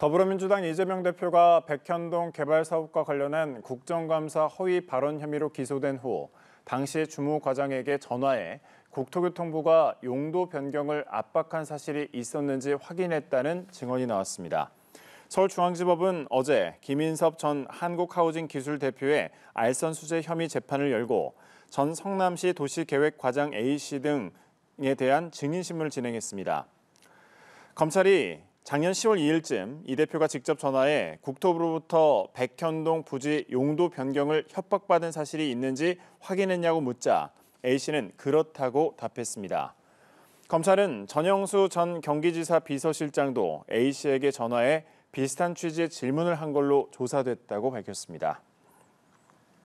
더불어민주당 이재명 대표가 백현동 개발 사업과 관련한 국정감사 허위 발언 혐의로 기소된 후 당시 주무 과장에게 전화해 국토교통부가 용도 변경을 압박한 사실이 있었는지 확인했다는 증언이 나왔습니다. 서울중앙지법은 어제 김인섭 전 한국하우징기술대표의 알선 수재 혐의 재판을 열고 전 성남시 도시계획과장 A씨 등에 대한 증인심문을 진행했습니다. 검찰이 작년 10월 2일쯤 이 대표가 직접 전화해 국토부로부터 백현동 부지 용도 변경을 협박받은 사실이 있는지 확인했냐고 묻자 A씨는 그렇다고 답했습니다. 검찰은 전영수 전 경기지사 비서실장도 A씨에게 전화해 비슷한 취지의 질문을 한 걸로 조사됐다고 밝혔습니다.